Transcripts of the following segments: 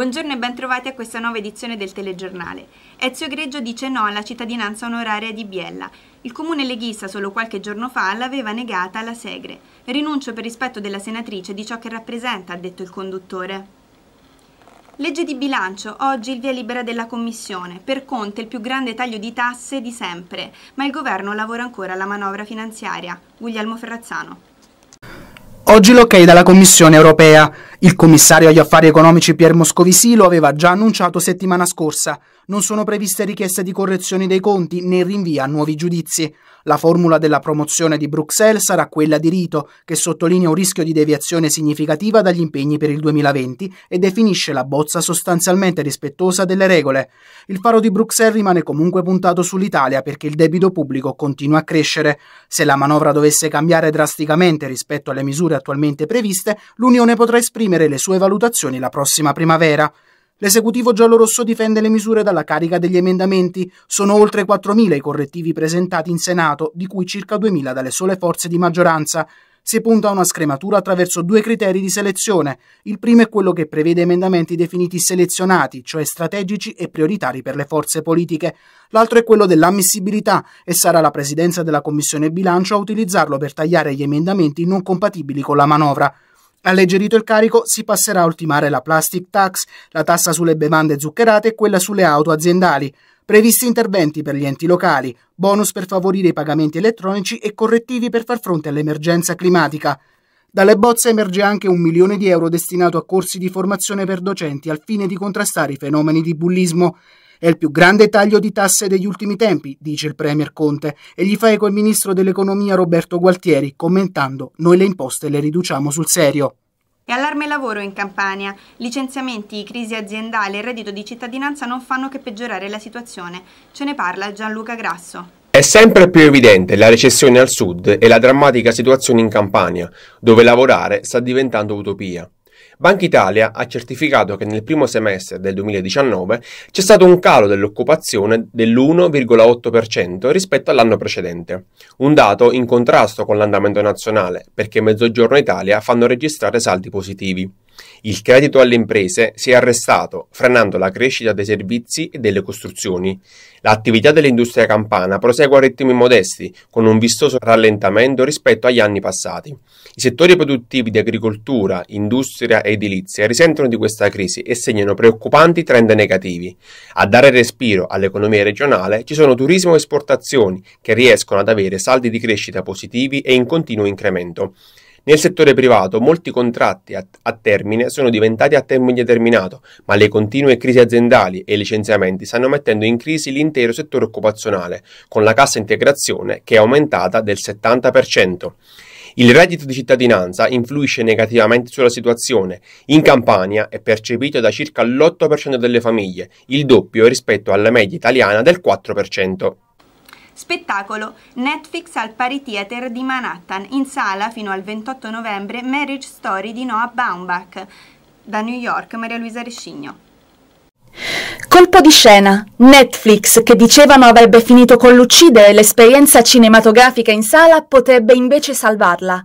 Buongiorno e bentrovati a questa nuova edizione del telegiornale. Ezio Greggio dice no alla cittadinanza onoraria di Biella. Il comune leghista solo qualche giorno fa l'aveva negata alla Segre. Rinuncio per rispetto della senatrice di ciò che rappresenta, ha detto il conduttore. Legge di bilancio, oggi il via libera della Commissione. Per Conte il più grande taglio di tasse di sempre, ma il governo lavora ancora alla manovra finanziaria. Guglielmo Ferrazzano. Oggi l'ok dalla Commissione europea. Il commissario agli affari economici Pier Moscovici lo aveva già annunciato settimana scorsa. Non sono previste richieste di correzione dei conti né rinvia a nuovi giudizi. La formula della promozione di Bruxelles sarà quella di rito, che sottolinea un rischio di deviazione significativa dagli impegni per il 2020 e definisce la bozza sostanzialmente rispettosa delle regole. Il faro di Bruxelles rimane comunque puntato sull'Italia perché il debito pubblico continua a crescere. Se la manovra dovesse cambiare drasticamente rispetto alle misure attualmente previste, l'Unione potrà esprimere esprimere le sue valutazioni la prossima primavera. L'esecutivo giallorosso difende le misure dalla carica degli emendamenti. Sono oltre 4.000 i correttivi presentati in Senato, di cui circa 2.000 dalle sole forze di maggioranza. Si punta a una scrematura attraverso due criteri di selezione. Il primo è quello che prevede emendamenti definiti selezionati, cioè strategici e prioritari per le forze politiche. L'altro è quello dell'ammissibilità e sarà la presidenza della Commissione bilancio a utilizzarlo per tagliare gli emendamenti non compatibili con la manovra. Alleggerito il carico, si passerà a ultimare la plastic tax, la tassa sulle bevande zuccherate e quella sulle auto aziendali. Previsti interventi per gli enti locali, bonus per favorire i pagamenti elettronici e correttivi per far fronte all'emergenza climatica. Dalle bozze emerge anche un milione di euro destinato a corsi di formazione per docenti al fine di contrastare i fenomeni di bullismo. È il più grande taglio di tasse degli ultimi tempi, dice il Premier Conte, e gli fa eco il Ministro dell'Economia Roberto Gualtieri, commentando Noi le imposte le riduciamo sul serio. E allarme lavoro in Campania. Licenziamenti, crisi aziendale e reddito di cittadinanza non fanno che peggiorare la situazione. Ce ne parla Gianluca Grasso. È sempre più evidente la recessione al sud e la drammatica situazione in Campania, dove lavorare sta diventando utopia. Banca Italia ha certificato che nel primo semestre del 2019 c'è stato un calo dell'occupazione dell'1,8% rispetto all'anno precedente, un dato in contrasto con l'andamento nazionale perché Mezzogiorno Italia fanno registrare saldi positivi. Il credito alle imprese si è arrestato, frenando la crescita dei servizi e delle costruzioni. L'attività dell'industria campana prosegue a ritmi modesti, con un vistoso rallentamento rispetto agli anni passati. I settori produttivi di agricoltura, industria e edilizia risentono di questa crisi e segnano preoccupanti trend negativi. A dare respiro all'economia regionale ci sono turismo e esportazioni, che riescono ad avere saldi di crescita positivi e in continuo incremento. Nel settore privato molti contratti a, a termine sono diventati a tempo indeterminato, ma le continue crisi aziendali e licenziamenti stanno mettendo in crisi l'intero settore occupazionale, con la cassa integrazione che è aumentata del 70%. Il reddito di cittadinanza influisce negativamente sulla situazione. In Campania è percepito da circa l'8% delle famiglie, il doppio rispetto alla media italiana del 4%. Spettacolo Netflix al Pari Theater di Manhattan, in sala fino al 28 novembre Marriage Story di Noah Baumbach. Da New York, Maria Luisa Rescigno. Colpo di scena. Netflix, che dicevano avrebbe finito con l'uccidere l'esperienza cinematografica in sala, potrebbe invece salvarla.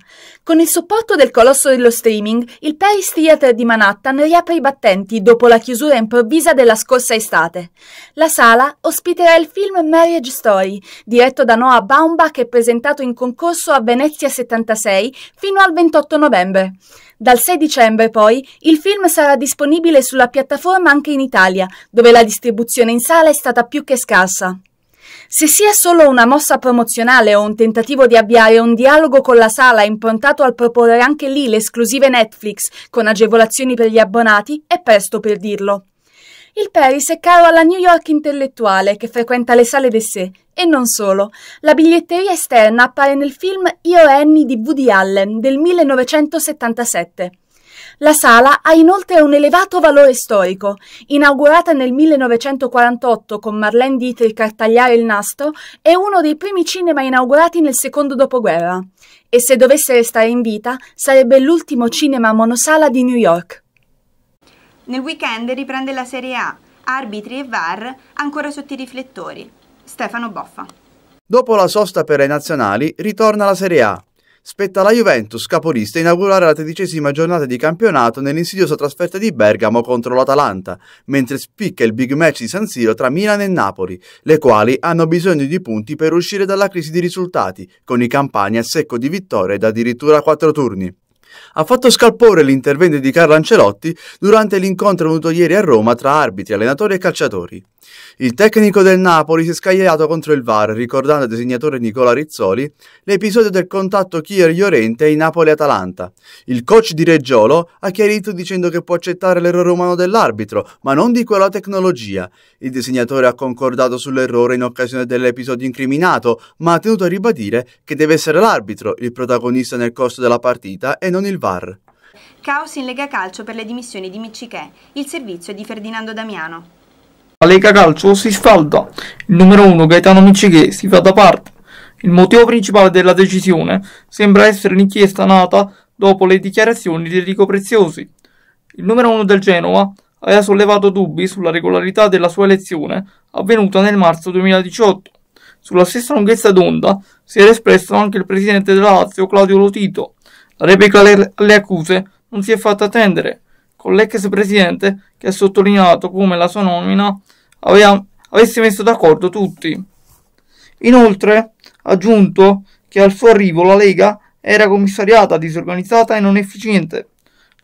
Con il supporto del colosso dello streaming, il Paris Theatre di Manhattan riapre i battenti dopo la chiusura improvvisa della scorsa estate. La sala ospiterà il film Marriage Story, diretto da Noah Baumbach e presentato in concorso a Venezia 76 fino al 28 novembre. Dal 6 dicembre poi il film sarà disponibile sulla piattaforma anche in Italia, dove la distribuzione in sala è stata più che scarsa. Se sia solo una mossa promozionale o un tentativo di avviare un dialogo con la sala improntato al proporre anche lì le esclusive Netflix con agevolazioni per gli abbonati, è presto per dirlo. Il Paris è caro alla New York intellettuale che frequenta le sale d'essè e non solo. La biglietteria esterna appare nel film Io e Annie di Woody Allen del 1977. La sala ha inoltre un elevato valore storico. Inaugurata nel 1948 con Marlene Dietrich a tagliare il nastro, è uno dei primi cinema inaugurati nel secondo dopoguerra. E se dovesse restare in vita, sarebbe l'ultimo cinema monosala di New York. Nel weekend riprende la Serie A, arbitri e VAR ancora sotto i riflettori. Stefano Boffa. Dopo la sosta per le nazionali, ritorna la Serie A. Spetta alla Juventus, capolista, inaugurare la tredicesima giornata di campionato nell'insidiosa trasferta di Bergamo contro l'Atalanta, mentre spicca il big match di San Siro tra Milan e Napoli, le quali hanno bisogno di punti per uscire dalla crisi di risultati, con i campani a secco di vittorie da addirittura quattro turni. Ha fatto scalpore l'intervento di Carlo Ancelotti durante l'incontro avuto ieri a Roma tra arbitri, allenatori e calciatori. Il tecnico del Napoli si è scagliato contro il VAR, ricordando al disegnatore Nicola Rizzoli l'episodio del contatto Kier-Llorente in Napoli-Atalanta. Il coach di Reggiolo ha chiarito dicendo che può accettare l'errore umano dell'arbitro, ma non di quella tecnologia. Il disegnatore ha concordato sull'errore in occasione dell'episodio incriminato, ma ha tenuto a ribadire che deve essere l'arbitro il protagonista nel corso della partita e non il VAR. Caos in Lega Calcio per le dimissioni di Miccichè, il servizio è di Ferdinando Damiano. La Lega Calcio si sfalda, il numero 1 Gaetano Michighe si fa da parte. Il motivo principale della decisione sembra essere l'inchiesta nata dopo le dichiarazioni di Enrico Preziosi. Il numero 1 del Genoa aveva sollevato dubbi sulla regolarità della sua elezione avvenuta nel marzo 2018. Sulla stessa lunghezza d'onda si era espresso anche il presidente della Lazio Claudio Lotito. La replica alle accuse non si è fatta attendere con l'ex presidente che ha sottolineato come la sua nomina aveva, avesse messo d'accordo tutti. Inoltre ha aggiunto che al suo arrivo la Lega era commissariata, disorganizzata e non efficiente.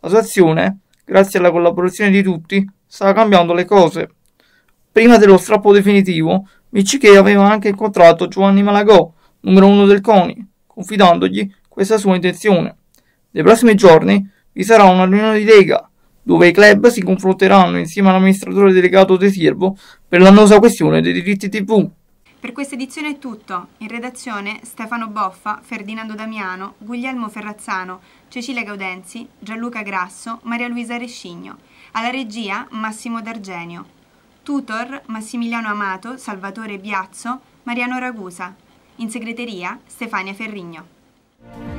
La sua azione, grazie alla collaborazione di tutti, stava cambiando le cose. Prima dello strappo definitivo, Michiche aveva anche incontrato Giovanni Malagò, numero uno del CONI, confidandogli questa sua intenzione. Nei prossimi giorni vi sarà una riunione di Lega dove i club si confronteranno insieme all'amministratore delegato De Sirvo per l'annosa questione dei diritti TV. Per questa edizione è tutto. In redazione Stefano Boffa, Ferdinando Damiano, Guglielmo Ferrazzano, Cecilia Gaudenzi, Gianluca Grasso, Maria Luisa Rescigno. Alla regia Massimo D'Argenio. Tutor Massimiliano Amato, Salvatore Biazzo, Mariano Ragusa. In segreteria Stefania Ferrigno.